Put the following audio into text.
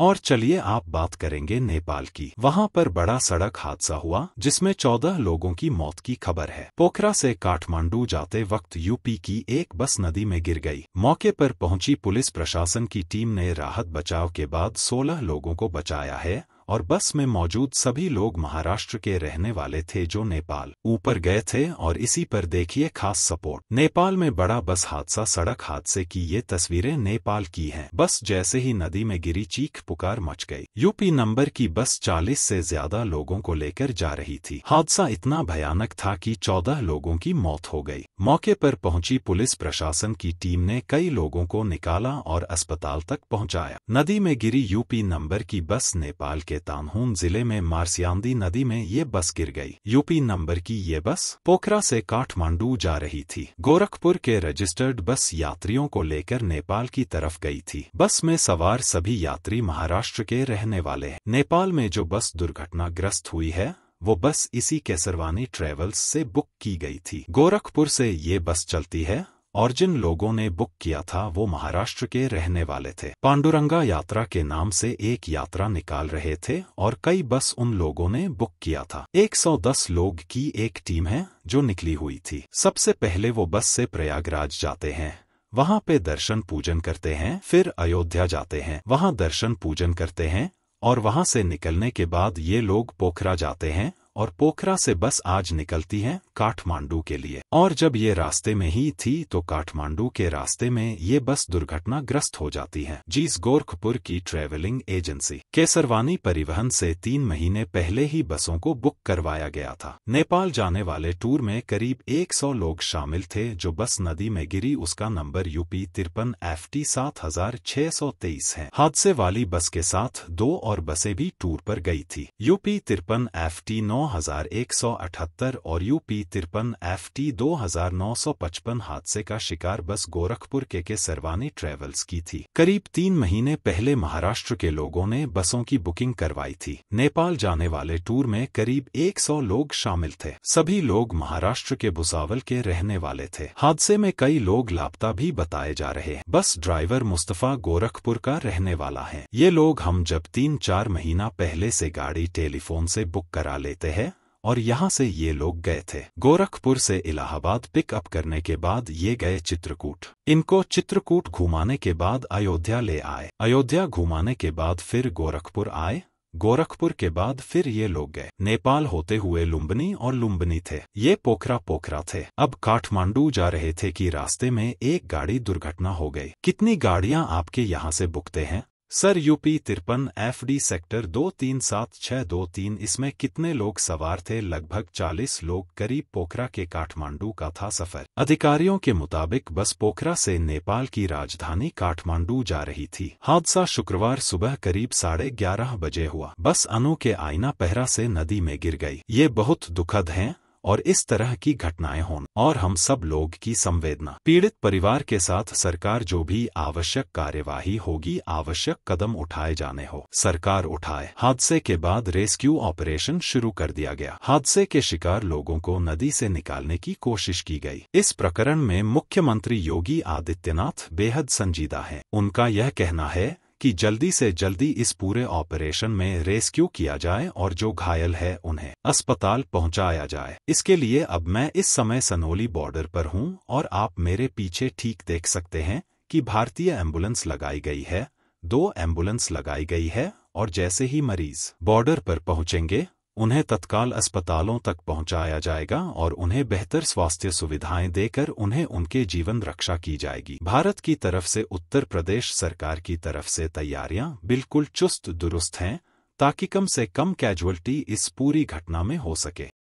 और चलिए आप बात करेंगे नेपाल की वहाँ पर बड़ा सड़क हादसा हुआ जिसमें चौदह लोगों की मौत की खबर है पोखरा से काठमांडू जाते वक्त यूपी की एक बस नदी में गिर गई मौके पर पहुंची पुलिस प्रशासन की टीम ने राहत बचाव के बाद सोलह लोगों को बचाया है और बस में मौजूद सभी लोग महाराष्ट्र के रहने वाले थे जो नेपाल ऊपर गए थे और इसी पर देखिए खास सपोर्ट नेपाल में बड़ा बस हादसा सड़क हादसे की ये तस्वीरें नेपाल की हैं बस जैसे ही नदी में गिरी चीख पुकार मच गई यूपी नंबर की बस चालीस से ज्यादा लोगों को लेकर जा रही थी हादसा इतना भयानक था कि चौदह लोगों की मौत हो गई मौके पर पहुंची पुलिस प्रशासन की टीम ने कई लोगों को निकाला और अस्पताल तक पहुंचाया नदी में गिरी यूपी नंबर की बस नेपाल के तानहुन जिले में मार्सियांदी नदी में ये बस गिर गई यूपी नंबर की ये बस पोखरा से काठमांडू जा रही थी गोरखपुर के रजिस्टर्ड बस यात्रियों को लेकर नेपाल की तरफ गई थी बस में सवार सभी यात्री महाराष्ट्र के रहने वाले हैं नेपाल में जो बस दुर्घटनाग्रस्त हुई है वो बस इसी केसरवानी ट्रेवल्स से बुक की गई थी गोरखपुर से ये बस चलती है और जिन लोगों ने बुक किया था वो महाराष्ट्र के रहने वाले थे पांडुरंगा यात्रा के नाम से एक यात्रा निकाल रहे थे और कई बस उन लोगों ने बुक किया था 110 लोग की एक टीम है जो निकली हुई थी सबसे पहले वो बस से प्रयागराज जाते हैं वहाँ पे दर्शन पूजन करते हैं फिर अयोध्या जाते हैं वहाँ दर्शन पूजन करते हैं और वहाँ से निकलने के बाद ये लोग पोखरा जाते हैं और पोखरा से बस आज निकलती है काठमांडू के लिए और जब ये रास्ते में ही थी तो काठमांडू के रास्ते में ये बस दुर्घटनाग्रस्त हो जाती है जीस गोरखपुर की ट्रेवलिंग एजेंसी केसरवानी परिवहन से तीन महीने पहले ही बसों को बुक करवाया गया था नेपाल जाने वाले टूर में करीब 100 लोग शामिल थे जो बस नदी में गिरी उसका नंबर यूपी तिरपन एफ टी सात हजार छह सौ तेईस है हादसे वाली बस के साथ दो और बसे भी टूर पर गई थी यूपी तिरपन एफ टी नौ 9178 और यूपी तिरपन एफ टी दो हादसे का शिकार बस गोरखपुर के के सरवानी ट्रेवल्स की थी करीब तीन महीने पहले महाराष्ट्र के लोगों ने बसों की बुकिंग करवाई थी नेपाल जाने वाले टूर में करीब 100 लोग शामिल थे सभी लोग महाराष्ट्र के भुसावल के रहने वाले थे हादसे में कई लोग लापता भी बताए जा रहे हैं बस ड्राइवर मुस्तफ़ा गोरखपुर का रहने वाला है ये लोग हम जब तीन चार महीना पहले से गाड़ी टेलीफोन से बुक करा लेते करते हैं और यहाँ से ये लोग गए थे गोरखपुर से इलाहाबाद पिकअप करने के बाद ये गए चित्रकूट इनको चित्रकूट घुमाने के बाद अयोध्या ले आए अयोध्या घुमाने के बाद फिर गोरखपुर आए गोरखपुर के बाद फिर ये लोग गए नेपाल होते हुए लुम्बनी और लुम्बनी थे ये पोखरा पोखरा थे अब काठमांडू जा रहे थे कि रास्ते में एक गाड़ी दुर्घटना हो गई कितनी गाड़ियां आपके यहाँ से बुकते हैं सर यूपी तिरपन एफ डी सेक्टर दो तीन सात छः दो तीन इसमें कितने लोग सवार थे लगभग चालीस लोग करीब पोखरा के काठमांडू का था सफर अधिकारियों के मुताबिक बस पोखरा से नेपाल की राजधानी काठमांडू जा रही थी हादसा शुक्रवार सुबह करीब साढ़े ग्यारह बजे हुआ बस अनु के आईना पहरा से नदी में गिर गई ये बहुत दुखद है और इस तरह की घटनाएं हों और हम सब लोग की संवेदना पीड़ित परिवार के साथ सरकार जो भी आवश्यक कार्यवाही होगी आवश्यक कदम उठाए जाने हो सरकार उठाए हादसे के बाद रेस्क्यू ऑपरेशन शुरू कर दिया गया हादसे के शिकार लोगों को नदी से निकालने की कोशिश की गई इस प्रकरण में मुख्यमंत्री योगी आदित्यनाथ बेहद संजीदा है उनका यह कहना है कि जल्दी से जल्दी इस पूरे ऑपरेशन में रेस्क्यू किया जाए और जो घायल है उन्हें अस्पताल पहुंचाया जाए इसके लिए अब मैं इस समय सनोली बॉर्डर पर हूं और आप मेरे पीछे ठीक देख सकते हैं कि भारतीय एम्बुलेंस लगाई गई है दो एम्बुलेंस लगाई गई है और जैसे ही मरीज बॉर्डर पर पहुंचेंगे उन्हें तत्काल अस्पतालों तक पहुंचाया जाएगा और उन्हें बेहतर स्वास्थ्य सुविधाएं देकर उन्हें उनके जीवन रक्षा की जाएगी भारत की तरफ से उत्तर प्रदेश सरकार की तरफ से तैयारियां बिल्कुल चुस्त दुरुस्त हैं ताकि कम से कम कैजुअल्टी इस पूरी घटना में हो सके